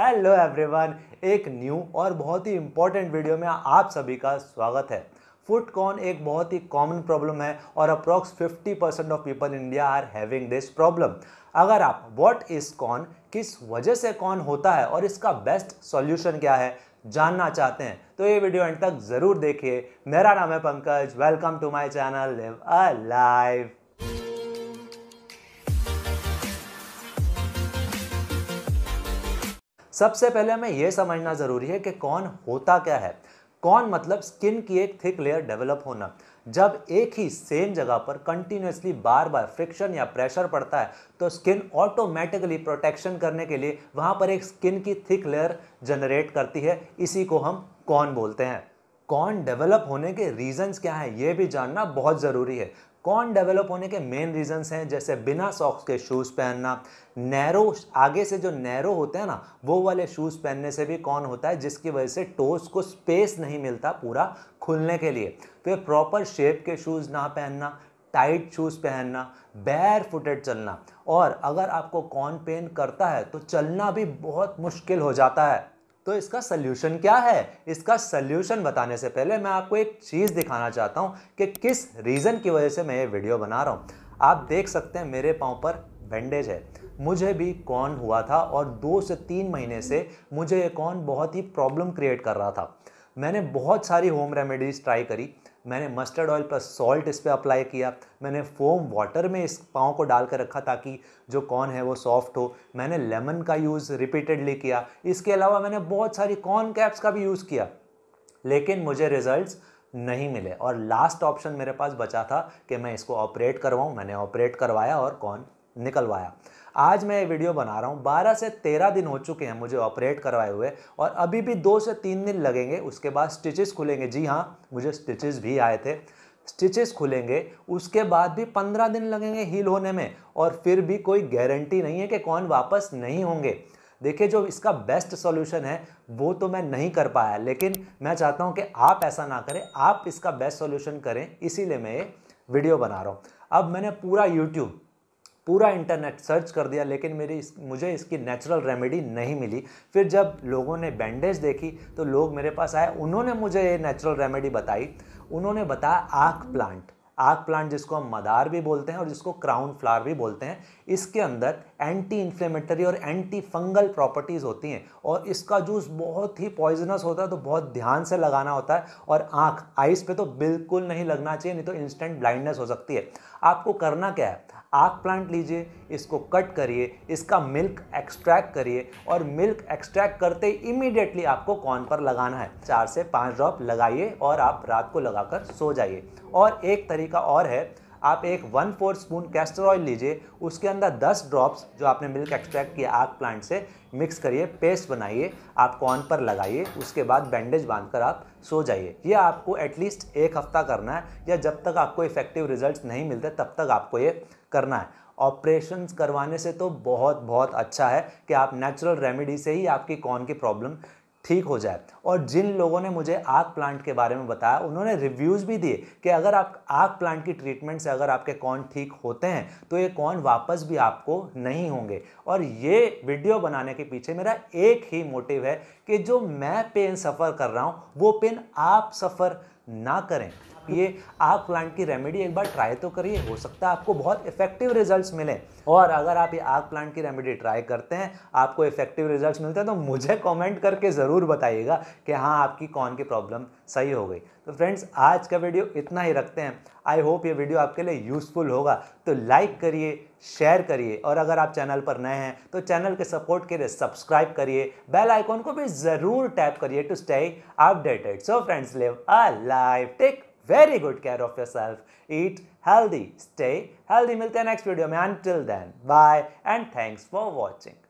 Hello everyone एक new और बहुत ही इंपॉर्टेंट वीडियो में आप सभी का स्वागत है फूड कॉर्न एक बहुत ही कॉमन प्रॉब्लम है और approx 50 percent of people India are having this problem अगर आप व्हाट इज़ कॉन किस वजह से कॉर्न होता है और इसका बेस्ट सॉल्यूशन क्या है जानना चाहते हैं तो ये वीडियो एंड तक ज़रूर देखिए मेरा नाम है Pankaj welcome to my channel live a life सबसे पहले हमें यह समझना ज़रूरी है कि कौन होता क्या है कौन मतलब स्किन की एक थिक लेयर डेवलप होना जब एक ही सेम जगह पर कंटिन्यूसली बार बार फ्रिक्शन या प्रेशर पड़ता है तो स्किन ऑटोमेटिकली प्रोटेक्शन करने के लिए वहाँ पर एक स्किन की थिक लेयर जनरेट करती है इसी को हम कौन बोलते हैं कौन डेवलप होने के रीजंस क्या हैं ये भी जानना बहुत ज़रूरी है कौन डेवलप होने के मेन रीजंस हैं जैसे बिना सॉक्स के शूज़ पहनना नैरो आगे से जो नैरो होते हैं ना वो वाले शूज़ पहनने से भी कौन होता है जिसकी वजह से टोस को स्पेस नहीं मिलता पूरा खुलने के लिए तो ये प्रॉपर शेप के शूज़ ना पहनना टाइट शूज़ पहनना बैर फुटेड चलना और अगर आपको कॉन पेन करता है तो चलना भी बहुत मुश्किल हो जाता है तो इसका सल्यूशन क्या है इसका सल्यूशन बताने से पहले मैं आपको एक चीज़ दिखाना चाहता हूँ कि किस रीज़न की वजह से मैं ये वीडियो बना रहा हूँ आप देख सकते हैं मेरे पाँव पर बैंडेज है मुझे भी कौन हुआ था और दो से तीन महीने से मुझे ये कौन बहुत ही प्रॉब्लम क्रिएट कर रहा था मैंने बहुत सारी होम रेमेडीज़ ट्राई करी मैंने मस्टर्ड ऑयल प्लस सॉल्ट इस पर अप्लाई किया मैंने फोम वाटर में इस पाँव को डाल कर रखा ताकि जो कॉर्न है वो सॉफ्ट हो मैंने लेमन का यूज़ रिपीटेडली किया इसके अलावा मैंने बहुत सारी कॉर्न कैप्स का भी यूज़ किया लेकिन मुझे रिजल्ट्स नहीं मिले और लास्ट ऑप्शन मेरे पास बचा था कि मैं इसको ऑपरेट करवाऊँ मैंने ऑपरेट करवाया और कॉर्न निकलवाया आज मैं ये वीडियो बना रहा हूँ बारह से तेरह दिन हो चुके हैं मुझे ऑपरेट करवाए हुए और अभी भी दो से तीन दिन लगेंगे उसके बाद स्टिचेस खुलेंगे जी हाँ मुझे स्टिचेस भी आए थे स्टिचेस खुलेंगे उसके बाद भी पंद्रह दिन लगेंगे हील होने में और फिर भी कोई गारंटी नहीं है कि कौन वापस नहीं होंगे देखिए जो इसका बेस्ट सॉल्यूशन है वो तो मैं नहीं कर पाया लेकिन मैं चाहता हूँ कि आप ऐसा ना करें आप इसका बेस्ट सॉल्यूशन करें इसीलिए मैं ये वीडियो बना रहा हूँ अब मैंने पूरा यूट्यूब पूरा इंटरनेट सर्च कर दिया लेकिन मेरी इस, मुझे इसकी नेचुरल रेमेडी नहीं मिली फिर जब लोगों ने बैंडेज देखी तो लोग मेरे पास आए उन्होंने मुझे ये नेचुरल रेमेडी बताई उन्होंने बताया आँख प्लांट आग प्लांट जिसको हम मदार भी बोलते हैं और जिसको क्राउन फ्लावर भी बोलते हैं इसके अंदर एंटी इन्फ्लेमेटरी और एंटी फंगल प्रॉपर्टीज़ होती हैं और इसका जूस बहुत ही पॉइजनस होता है तो बहुत ध्यान से लगाना होता है और आँख आइस पे तो बिल्कुल नहीं लगना चाहिए नहीं तो इंस्टेंट ब्लाइंडनेस हो सकती है आपको करना क्या है आग प्लांट लीजिए इसको कट करिए इसका मिल्क एक्सट्रैक्ट करिए और मिल्क एक्सट्रैक्ट करते इमिडिएटली आपको कॉर्न पर लगाना है चार से पाँच ड्रॉप लगाइए और आप रात को लगाकर सो जाइए और एक तरीका और है आप एक one four spoon castor oil लीजिए उसके अंदर 10 ड्रॉप्स जो आपने मिल्क एक्सट्रैक्ट किया आग प्लांट से मिक्स करिए पेस्ट बनाइए आप कॉर्न पर लगाइए उसके बाद बैंडेज बांधकर आप सो जाइए ये आपको एटलीस्ट एक हफ्ता करना है या जब तक आपको इफेक्टिव रिजल्ट नहीं मिलते तब तक आपको ये करना है ऑपरेशन करवाने से तो बहुत बहुत अच्छा है कि आप नेचुरल रेमेडी से ही आपकी कॉर्न की प्रॉब्लम ठीक हो जाए और जिन लोगों ने मुझे आग प्लांट के बारे में बताया उन्होंने रिव्यूज़ भी दिए कि अगर आप आग प्लांट की ट्रीटमेंट से अगर आपके कौन ठीक होते हैं तो ये कौन वापस भी आपको नहीं होंगे और ये वीडियो बनाने के पीछे मेरा एक ही मोटिव है कि जो मैं पेन सफ़र कर रहा हूँ वो पेन आप सफ़र ना करें ये आग प्लांट की रेमेडी एक बार ट्राई तो करिए हो सकता है आपको बहुत इफेक्टिव रिजल्ट्स मिले और अगर आप ये आग प्लांट की रेमेडी ट्राई करते हैं आपको इफेक्टिव रिजल्ट मिलते हैं तो मुझे कॉमेंट करके ज़रूर बताइएगा कि हाँ आपकी कौन की प्रॉब्लम सही हो गई तो फ्रेंड्स आज का वीडियो इतना ही रखते हैं आई होप ये वीडियो आपके लिए यूज़फुल होगा तो लाइक करिए शेयर करिए और अगर आप चैनल पर नए हैं तो चैनल के सपोर्ट के लिए सब्सक्राइब करिए बेल आइकॉन को भी ज़रूर टैप करिए to stay updated so friends live a life take very good care of yourself. Eat healthy, stay healthy. Milte next video mein. Until then, bye and thanks for watching.